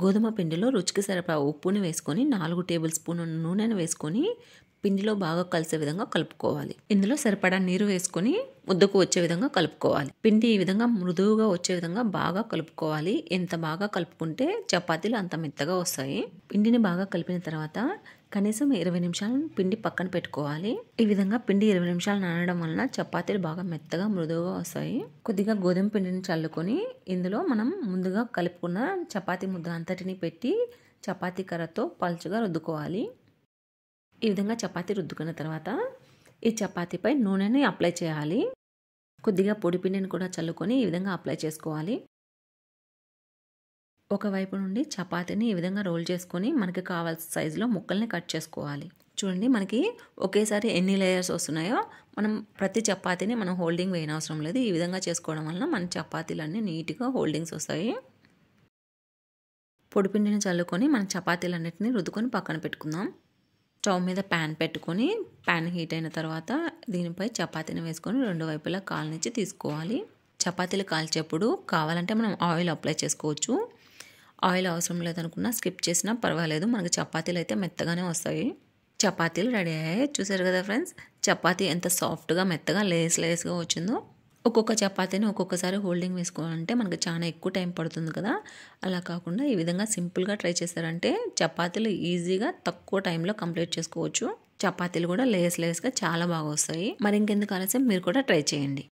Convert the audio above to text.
గోధుమ పిండిలో రుచికి సరిపడా ఉప్పుని వేసుకొని నాలుగు టేబుల్ స్పూన్ నూనెను వేసుకొని పిండిలో బాగా కలిసే విధంగా కలుపుకోవాలి ఇందులో సరిపడా నీరు వేసుకొని ముద్దకు వచ్చే విధంగా కలుపుకోవాలి పిండి ఈ విధంగా మృదువుగా వచ్చే విధంగా బాగా కలుపుకోవాలి ఎంత బాగా కలుపుకుంటే చపాతీలు అంత మెత్తగా వస్తాయి పిండిని బాగా కలిపిన తర్వాత కనీసం ఇరవై నిమిషాలు పిండి పక్కన పెట్టుకోవాలి ఈ విధంగా పిండి ఇరవై నిమిషాలు నానడం వలన చపాతీలు బాగా మెత్తగా మృదువుగా వస్తాయి కొద్దిగా గోధుమ పిండిని చల్లుకొని ఇందులో మనం ముందుగా కలుపుకున్న చపాతి ముద్ద అంతటిని పెట్టి చపాతీ కర్రతో పలుచగా రుద్దుకోవాలి ఈ విధంగా చపాతీ రుద్దుకున్న తర్వాత ఈ చపాతీపై నూనెని అప్లై చేయాలి కొద్దిగా పొడి పిండిని కూడా చల్లుకొని ఈ విధంగా అప్లై చేసుకోవాలి ఒకవైపు నుండి చపాతీని ఈ విధంగా రోల్ చేసుకొని మనకి కావాల్సిన సైజులో ముక్కల్ని కట్ చేసుకోవాలి చూడండి మనకి ఒకేసారి ఎన్ని లేయర్స్ వస్తున్నాయో మనం ప్రతి చపాతీని మనం హోల్డింగ్ వేయనవసరం లేదు ఈ విధంగా చేసుకోవడం వలన మన చపాతీలన్నీ నీట్గా హోల్డింగ్స్ వస్తాయి పొడిపిండిని చల్లుకొని మన చపాతీలన్నింటినీ రుద్దుకొని పక్కన పెట్టుకుందాం స్టవ్ మీద ప్యాన్ పెట్టుకొని ప్యాన్ హీట్ అయిన తర్వాత దీనిపై చపాతీని వేసుకొని రెండు వైపులా నుంచి తీసుకోవాలి చపాతీలు కాల్చేప్పుడు కావాలంటే మనం ఆయిల్ అప్లై చేసుకోవచ్చు ఆయిల్ అవసరం లేదనుకున్నా స్కిప్ చేసినా పర్వాలేదు మనకి చపాతీలు అయితే మెత్తగానే వస్తాయి చపాతీలు రెడీ అయ్యాయి చూసారు కదా ఫ్రెండ్స్ చపాతీ ఎంత సాఫ్ట్గా మెత్తగా లేస్ లేస్గా వచ్చిందో ఒక్కొక్క చపాతీని ఒక్కొక్కసారి హోల్డింగ్ వేసుకోవాలంటే మనకు చాలా ఎక్కువ టైం పడుతుంది కదా అలా కాకుండా ఈ విధంగా సింపుల్గా ట్రై చేశారంటే చపాతీలు ఈజీగా తక్కువ టైంలో కంప్లీట్ చేసుకోవచ్చు చపాతీలు కూడా లేస్ లేస్గా చాలా బాగా వస్తాయి మరి ఇంకెందుకు ఆలస్యం మీరు కూడా ట్రై చేయండి